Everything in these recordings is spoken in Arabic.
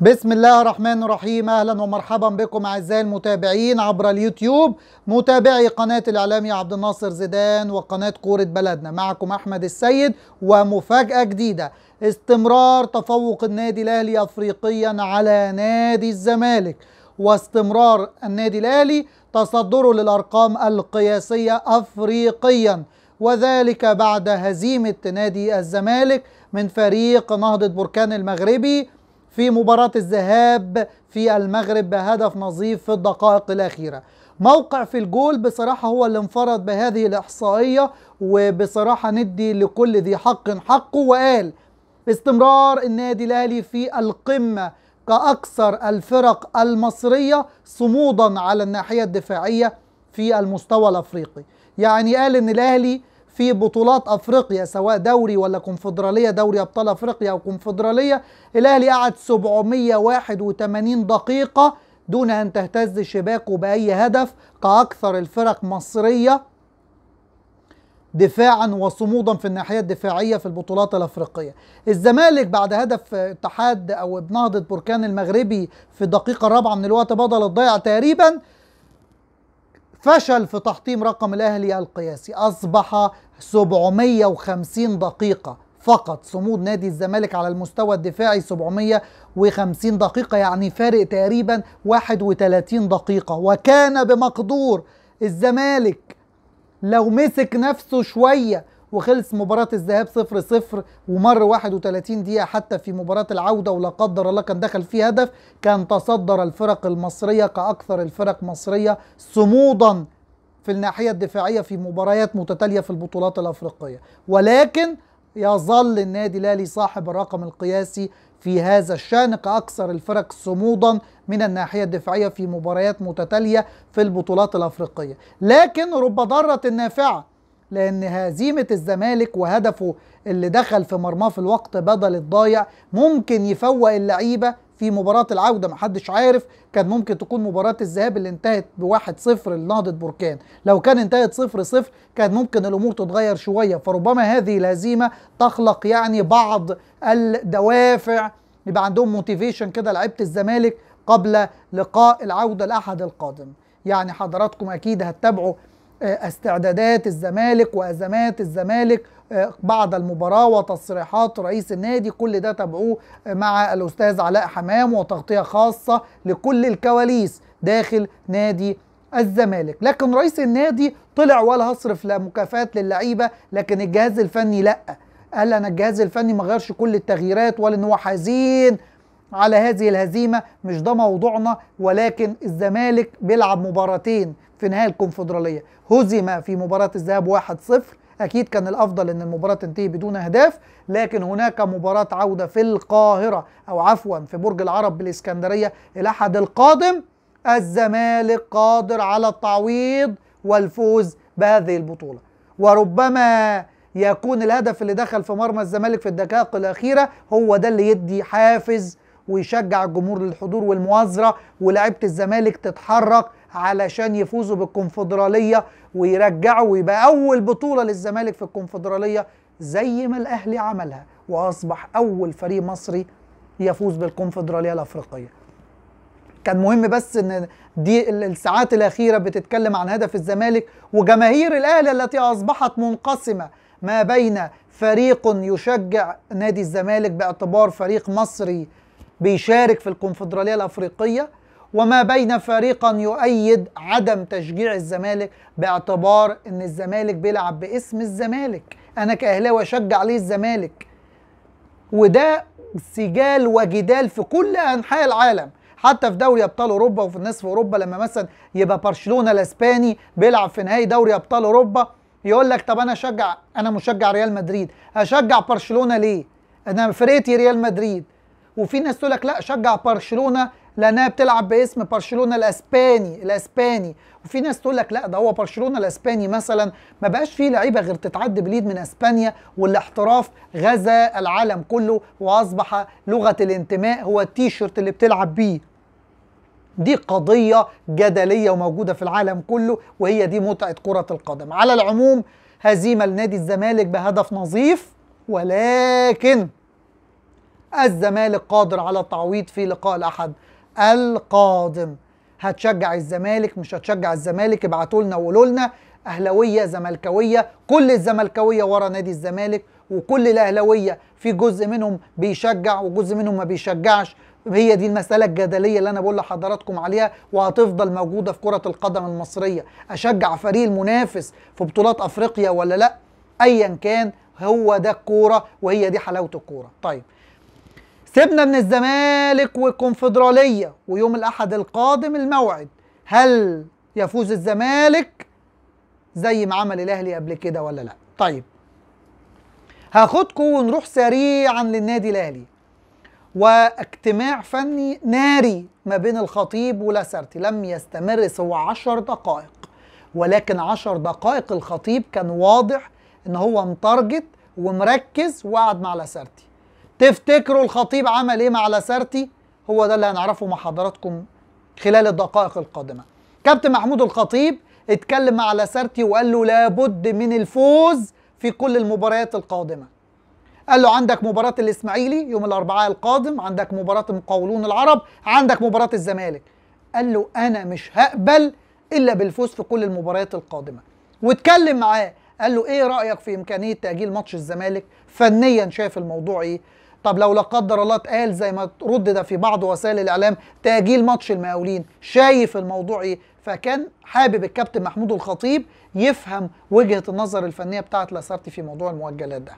بسم الله الرحمن الرحيم اهلا ومرحبا بكم اعزائي المتابعين عبر اليوتيوب متابعي قناه الاعلامي عبد الناصر زيدان وقناه كوره بلدنا معكم احمد السيد ومفاجاه جديده استمرار تفوق النادي الاهلي افريقيا على نادي الزمالك واستمرار النادي الاهلي تصدره للارقام القياسيه افريقيا وذلك بعد هزيمه نادي الزمالك من فريق نهضه بركان المغربي في مباراة الذهاب في المغرب بهدف نظيف في الدقائق الأخيرة موقع في الجول بصراحة هو اللي انفرد بهذه الإحصائية وبصراحة ندي لكل ذي حق حقه وقال استمرار النادي الأهلي في القمة كأكثر الفرق المصرية صمودا على الناحية الدفاعية في المستوى الأفريقي يعني قال إن الأهلي في بطولات افريقيا سواء دوري ولا كونفدراليه دوري ابطال افريقيا او كونفدراليه الاهلي قعد 781 دقيقه دون ان تهتز شباكه باي هدف كاكثر الفرق مصريه دفاعا وصمودا في الناحيه الدفاعيه في البطولات الافريقيه. الزمالك بعد هدف اتحاد او نهضه بركان المغربي في الدقيقه الرابعه من الوقت بدل الضيع تقريبا فشل في تحطيم رقم الأهلي القياسي أصبح 750 دقيقة فقط صمود نادي الزمالك على المستوى الدفاعي 750 دقيقة يعني فارق تقريبا 31 دقيقة وكان بمقدور الزمالك لو مسك نفسه شوية وخلص مباراة الذهاب 0 0 ومر 31 دقيقة حتى في مباراة العودة ولا قدر الله كان دخل فيه هدف كان تصدر الفرق المصرية كأكثر الفرق مصرية صمودا في الناحية الدفاعية في مباريات متتالية في البطولات الأفريقية ولكن يظل النادي الاهلي صاحب الرقم القياسي في هذا الشان كاكثر الفرق صمودا من الناحيه الدفاعيه في مباريات متتاليه في البطولات الافريقيه لكن رب ضاره نافعه لأن هزيمة الزمالك وهدفه اللي دخل في مرماه في الوقت بدل الضايع ممكن يفوق اللعيبة في مباراة العودة محدش عارف كان ممكن تكون مباراة الذهاب اللي انتهت بواحد صفر لنهضة بركان لو كان انتهت صفر صفر كان ممكن الأمور تتغير شوية فربما هذه الهزيمة تخلق يعني بعض الدوافع يبقى عندهم موتيفيشن كده لعيبة الزمالك قبل لقاء العودة الأحد القادم يعني حضراتكم أكيد هتتابعوا آه، استعدادات الزمالك وازمات الزمالك آه، بعد المباراه وتصريحات رئيس النادي كل ده تابعوه آه، مع الاستاذ علاء حمام وتغطيه خاصه لكل الكواليس داخل نادي الزمالك لكن رئيس النادي طلع ولا هصرف لا مكافآت للعيبه لكن الجهاز الفني لا قال انا الجهاز الفني ما غيرش كل التغييرات ولا ان هو حزين على هذه الهزيمه مش ده موضوعنا ولكن الزمالك بيلعب مباراتين في نهائي الكونفدراليه هزم في مباراه الذهاب 1-0 اكيد كان الافضل ان المباراه تنتهي بدون اهداف لكن هناك مباراه عوده في القاهره او عفوا في برج العرب بالاسكندريه الاحد القادم الزمالك قادر على التعويض والفوز بهذه البطوله وربما يكون الهدف اللي دخل في مرمى الزمالك في الدقائق الاخيره هو ده اللي يدي حافز ويشجع الجمهور للحضور والمؤازره ولاعيبه الزمالك تتحرك علشان يفوزوا بالكونفدراليه ويرجعوا ويبقى اول بطوله للزمالك في الكونفدراليه زي ما الاهلي عملها واصبح اول فريق مصري يفوز بالكونفدراليه الافريقيه كان مهم بس ان دي الساعات الاخيره بتتكلم عن هدف الزمالك وجماهير الاهلي التي اصبحت منقسمه ما بين فريق يشجع نادي الزمالك باعتبار فريق مصري بيشارك في الكونفدراليه الافريقيه وما بين فريقا يؤيد عدم تشجيع الزمالك باعتبار ان الزمالك بيلعب باسم الزمالك انا كاهلاوي اشجع ليه الزمالك وده سجال وجدال في كل انحاء العالم حتى في دوري ابطال اوروبا وفي نصف اوروبا لما مثلا يبقى برشلونه الاسباني بيلعب في نهائي دوري ابطال اوروبا يقول لك طب انا اشجع انا مشجع ريال مدريد اشجع برشلونه ليه انا فرقتي ريال مدريد وفي ناس تقول لك لا شجع برشلونه لانها بتلعب باسم برشلونه الاسباني الاسباني وفي ناس تقول لك لا ده هو برشلونه الاسباني مثلا ما بقاش فيه لعيبه غير تتعد بليد من اسبانيا والاحتراف غزا العالم كله واصبح لغه الانتماء هو التيشيرت اللي بتلعب بيه دي قضية جدلية وموجودة في العالم كله وهي دي متعة كرة القدم على العموم هزيمة لنادي الزمالك بهدف نظيف ولكن الزمالك قادر على التعويض في لقاء الأحد القادم هتشجع الزمالك مش هتشجع الزمالك ابعتوا لنا وقولوا لنا اهلاويه زملكاويه كل الزملكاويه ورا نادي الزمالك وكل الاهلاويه في جزء منهم بيشجع وجزء منهم ما بيشجعش هي دي المسألة الجدلية اللي أنا بقول لحضراتكم عليها وهتفضل موجودة في كرة القدم المصرية أشجع فريق المنافس في بطولات أفريقيا ولا لأ أيا كان هو ده الكورة وهي دي حلاوة الكورة طيب سيبنا من الزمالك والكونفدرالية ويوم الأحد القادم الموعد هل يفوز الزمالك زي ما عمل الأهلي قبل كده ولا لأ طيب هاخدكم ونروح سريعا للنادي الأهلي واجتماع فني ناري ما بين الخطيب ولاسارتي لم يستمر سوى عشر دقائق ولكن عشر دقائق الخطيب كان واضح ان هو متارجت ومركز وقعد مع لاسارتي تفتكروا الخطيب عمل ايه مع لاسارتي هو ده اللي هنعرفه مع حضراتكم خلال الدقائق القادمه كابتن محمود الخطيب اتكلم مع لاسارتي وقال له لابد من الفوز في كل المباريات القادمه قال له عندك مباراة الإسماعيلي يوم الأربعاء القادم عندك مباراة مقاولون العرب عندك مباراة الزمالك قال له أنا مش هقبل إلا بالفوز في كل المباريات القادمة واتكلم معاه قال له إيه رأيك في إمكانية تأجيل ماتش الزمالك فنيا شايف الموضوع إيه طب لو لا قدر الله اتقال زي ما ردد في بعض وسائل الاعلام تاجيل ماتش المقاولين شايف الموضوع ايه فكان حابب الكابتن محمود الخطيب يفهم وجهه النظر الفنيه بتاعه لاسارتي في موضوع المؤجلات ده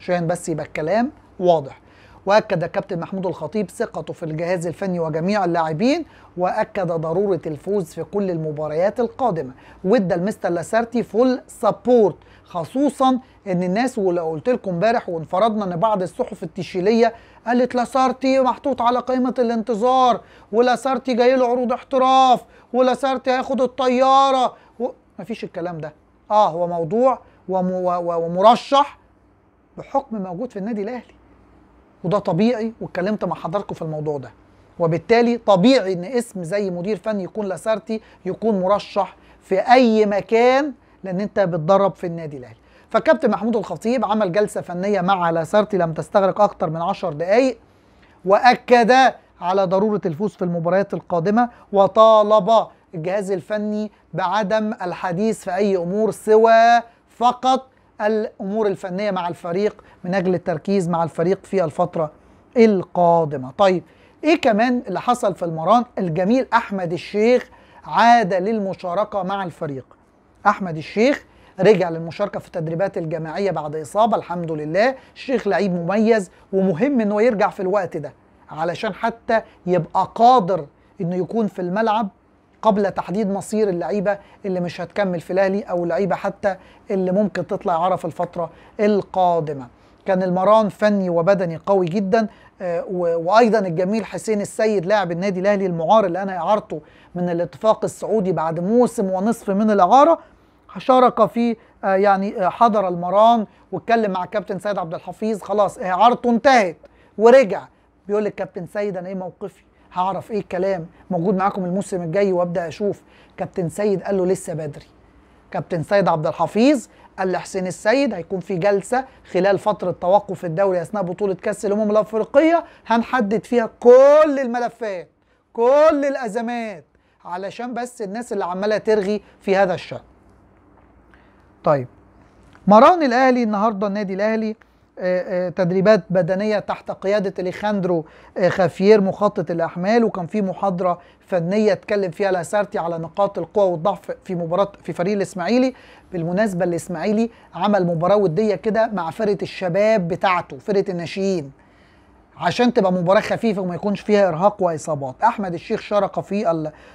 عشان بس يبقى الكلام واضح واكد الكابتن محمود الخطيب ثقته في الجهاز الفني وجميع اللاعبين واكد ضروره الفوز في كل المباريات القادمه وادى المستر لاسارتي فول سبورت خصوصا ان الناس ولو قلت لكم امبارح وانفردنا ان بعض الصحف التشيليه قالت لاسارتي محطوط على قائمه الانتظار ولاسارتي جاي له عروض احتراف ولاسارتي هياخد الطياره و... مفيش الكلام ده اه هو موضوع وم... ومرشح بحكم موجود في النادي الاهلي وده طبيعي واتكلمت مع حضراتكم في الموضوع ده وبالتالي طبيعي ان اسم زي مدير فني يكون لاسارتي يكون مرشح في اي مكان لان انت بتدرب في النادي الاهلي فكابتن محمود الخطيب عمل جلسه فنيه مع لاسارتي لم تستغرق اكثر من 10 دقائق واكد على ضروره الفوز في المباريات القادمه وطالب الجهاز الفني بعدم الحديث في اي امور سوى فقط الامور الفنيه مع الفريق من اجل التركيز مع الفريق في الفتره القادمه طيب ايه كمان اللي حصل في المران الجميل احمد الشيخ عاد للمشاركه مع الفريق احمد الشيخ رجع للمشاركه في التدريبات الجماعيه بعد اصابه الحمد لله الشيخ لعيب مميز ومهم انه يرجع في الوقت ده علشان حتى يبقى قادر انه يكون في الملعب قبل تحديد مصير اللعيبه اللي مش هتكمل في الاهلي او اللعيبه حتى اللي ممكن تطلع عرف الفتره القادمه كان المران فني وبدني قوي جدا آه، وايضا الجميل حسين السيد لاعب النادي الاهلي المعار اللي انا اعارته من الاتفاق السعودي بعد موسم ونصف من الاعاره شارك في آه، يعني آه، حضر المران واتكلم مع كابتن سيد عبد الحفيظ خلاص اعارته انتهت ورجع بيقول كابتن سيد انا ايه موقفي هعرف ايه الكلام موجود معاكم الموسم الجاي وابدا اشوف كابتن سيد قال له لسه بدري كابتن سيد عبد الحفيظ قال لحسين السيد هيكون في جلسه خلال فتره توقف الدوري اثناء بطوله كاس الامم الافريقيه هنحدد فيها كل الملفات كل الازمات علشان بس الناس اللي عماله ترغي في هذا الشان. طيب مران الاهلي النهارده النادي الاهلي آه، آه، تدريبات بدنيه تحت قياده اليخاندرو آه، خافير مخطط الاحمال وكان في محاضره فنيه اتكلم فيها لاسارتي على نقاط القوه والضعف في مباراه في فريق الاسماعيلي بالمناسبه الاسماعيلي عمل مباراه وديه كده مع فرقه الشباب بتاعته فرقه الناشئين عشان تبقى مباراة خفيفة وما يكونش فيها إرهاق وإصابات أحمد الشيخ شارك في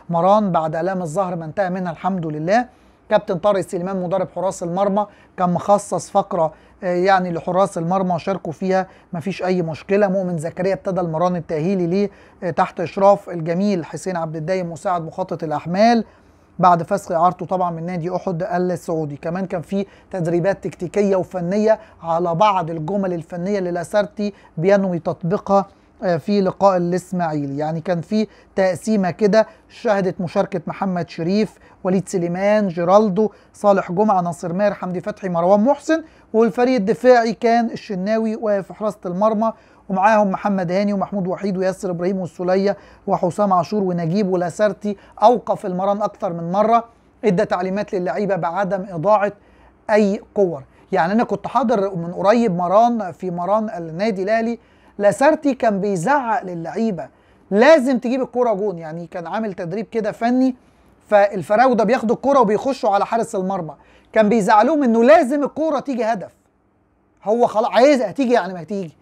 المران بعد آلام الظهر ما انتهى منها الحمد لله كابتن طارق سليمان مدرب حراس المرمى كان مخصص فقره آه، يعني لحراس المرمى شاركوا فيها مفيش اي مشكله مؤمن زكريا ابتدى المران التاهيلي ليه آه، تحت اشراف الجميل حسين عبد الدايم مساعد مخطط الاحمال بعد فسخ اعارته طبعا من نادي احد السعودي كمان كان في تدريبات تكتيكيه وفنيه على بعض الجمل الفنيه اللي لاسارتي بينوي تطبيقها آه، في لقاء الاسماعيلي يعني كان في تقسيمه كده شهدت مشاركه محمد شريف وليد سليمان جيرالدو صالح جمعه ناصر ماهر حمدي فتحي مروان محسن والفريق الدفاعي كان الشناوي وفي حراسه المرمى ومعاهم محمد هاني ومحمود وحيد وياسر ابراهيم والسوليه وحسام عاشور ونجيب ولاسرتي اوقف المران اكتر من مره ادى تعليمات للعيبه بعدم اضاعه اي كور يعني انا كنت حاضر من قريب مران في مران النادي الاهلي لاسارتي كان بيزعق للعيبه لازم تجيب الكوره جون يعني كان عامل تدريب كده فني فالفراوده بياخدوا الكوره وبيخشوا على حارس المرمى كان بيزعلوهم انه لازم الكوره تيجي هدف هو خلاص عايزها تيجي يعني ما تيجي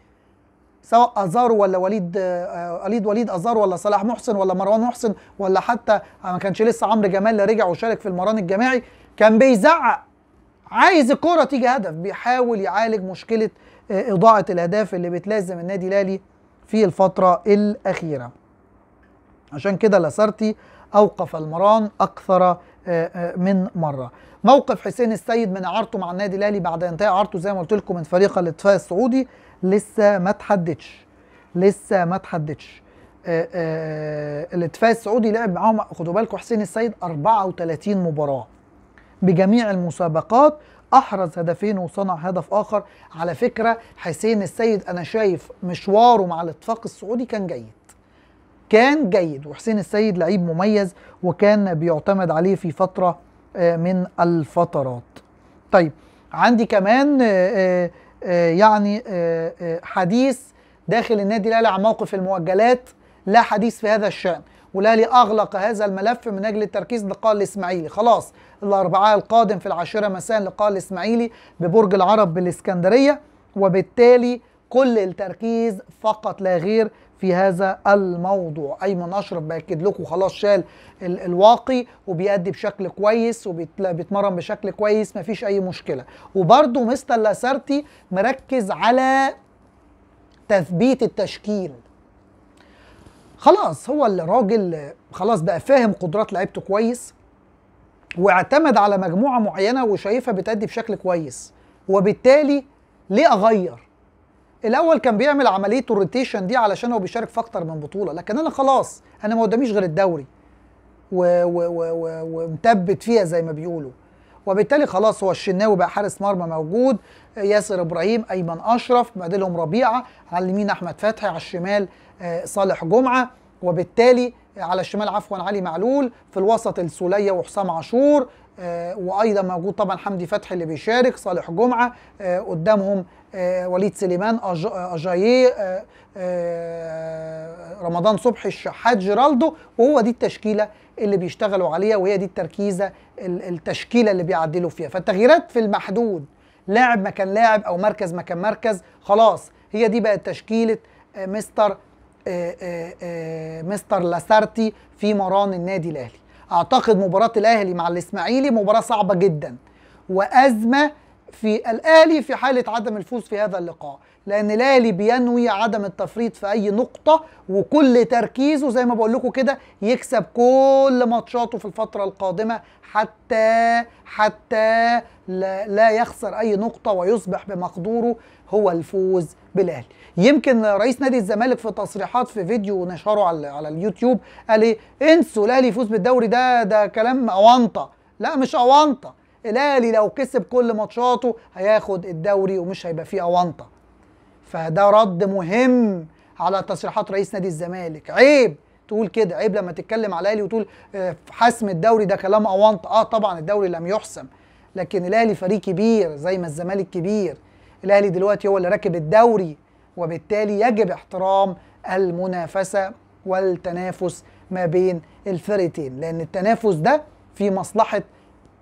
سواء ازارو ولا وليد آه، وليد وليد ازارو ولا صلاح محسن ولا مروان محسن ولا حتى آه، ما كانش لسه عمرو جمال رجع وشارك في المران الجماعي كان بيزعق عايز الكوره تيجي هدف بيحاول يعالج مشكله اضاعه الاهداف اللي بتلازم النادي الاهلي في الفتره الاخيره عشان كده لاسارتي اوقف المران اكثر آه، آه، من مره موقف حسين السيد من اعارته مع النادي الاهلي بعد انتهاء اعارته زي ما قلت لكم من فريق الاطفاء السعودي لسه ما تحددش لسه ما تحددش آه، الاطفاء السعودي لعب معاهم خدوا بالكم حسين السيد 34 مباراه بجميع المسابقات احرز هدفين وصنع هدف اخر على فكره حسين السيد انا شايف مشواره مع الاتفاق السعودي كان جيد كان جيد وحسين السيد لعيب مميز وكان بيعتمد عليه في فتره آه، من الفترات طيب عندي كمان آه، آه، يعني حديث داخل النادي الاهلي عن موقف المؤجلات لا حديث في هذا الشان ولالي أغلق هذا الملف من أجل التركيز لقاء الإسماعيلي خلاص الأربعاء القادم في العاشرة مساء لقاء الإسماعيلي ببرج العرب بالإسكندرية وبالتالي كل التركيز فقط لا غير في هذا الموضوع ايمن اشرف باكد لكم خلاص شال ال الواقي وبيأدي بشكل كويس وبيتمرن بشكل كويس مفيش اي مشكله وبرده مستر لاسارتي مركز على تثبيت التشكيل خلاص هو الراجل خلاص بقى فاهم قدرات لعيبته كويس واعتمد على مجموعه معينه وشايفها بتأدي بشكل كويس وبالتالي ليه اغير الاول كان بيعمل عمليه الروتيشن دي علشان هو بيشارك في اكتر من بطوله لكن انا خلاص انا ما قداميش غير الدوري ومثبت فيها زي ما بيقولوا وبالتالي خلاص هو الشناوي بقى حارس مرمى موجود ياسر ابراهيم ايمن اشرف بدلهم ربيعه على اليمين احمد فتحي على الشمال آه، صالح جمعه وبالتالي على الشمال عفوا علي معلول في الوسط السوليه وحسام عاشور آه، وايضا موجود طبعا حمدي فتحي اللي بيشارك صالح جمعه آه، قدامهم آه، وليد سليمان اجاييه آه، آه، رمضان صبحي الشحات جيرالدو وهو دي التشكيله اللي بيشتغلوا عليها وهي دي التركيزه التشكيله اللي بيعدلوا فيها فالتغييرات في المحدود لاعب مكان لاعب او مركز مكان مركز خلاص هي دي بقت تشكيله مستر مستر لاسارتي في مران النادي الاهلي اعتقد مباراه الاهلي مع الاسماعيلي مباراه صعبه جدا وازمه في الآلي في حالة عدم الفوز في هذا اللقاء لأن الآلي بينوي عدم التفريط في أي نقطة وكل تركيزه زي ما بقول لكم كده يكسب كل ماتشاته في الفترة القادمة حتى حتى لا, لا يخسر أي نقطة ويصبح بمقدوره هو الفوز بالأهلي يمكن رئيس نادي الزمالك في تصريحات في فيديو نشره على على اليوتيوب قال ايه انسوا الاهلي يفوز بالدوري ده ده كلام اونطه لا مش اونطه الأهلي لو كسب كل ماتشاته هياخد الدوري ومش هيبقى فيه أونطة فده رد مهم على تصريحات رئيس نادي الزمالك عيب تقول كده عيب لما تتكلم على الاهلي وتقول آه، حسم الدوري ده كلام اونطه اه طبعا الدوري لم يحسم لكن الاهلي فريق كبير زي ما الزمالك كبير الاهلي دلوقتي هو اللي راكب الدوري وبالتالي يجب احترام المنافسه والتنافس ما بين الفرقتين لان التنافس ده في مصلحه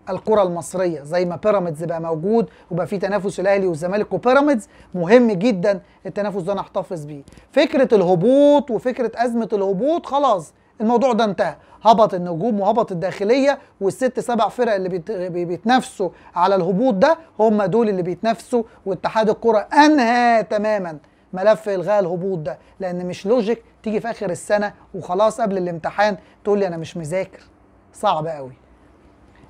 الكرة المصرية زي ما بيراميدز بقى موجود وبقى في تنافس الأهلي والزمالك وبيراميدز مهم جدا التنافس ده نحتفظ بيه فكرة الهبوط وفكرة أزمة الهبوط خلاص الموضوع ده انتهى هبط النجوم وهبط الداخلية والست سبع فرق اللي بيتنافسوا على الهبوط ده هم دول اللي بيتنافسوا واتحاد الكرة أنهى تماما ملف الغاء الهبوط ده لأن مش لوجيك تيجي في آخر السنة وخلاص قبل الامتحان تقول لي أنا مش مذاكر صعب قوي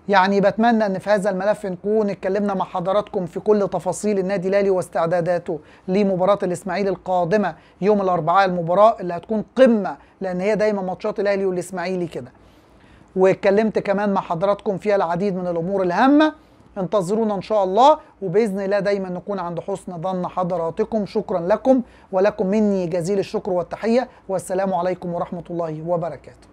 يعني بتمنى ان في هذا الملف نكون اتكلمنا مع حضراتكم في كل تفاصيل النادي الاهلي واستعداداته لمباراه الاسماعيلي القادمه يوم الاربعاء المباراه اللي هتكون قمه لان هي دايما ماتشات الاهلي والاسماعيلي كده واتكلمت كمان مع حضراتكم فيها العديد من الامور الهامه انتظرونا ان شاء الله وباذن الله دايما نكون عند حسن ظن حضراتكم شكرا لكم ولكم مني جزيل الشكر والتحيه والسلام عليكم ورحمه الله وبركاته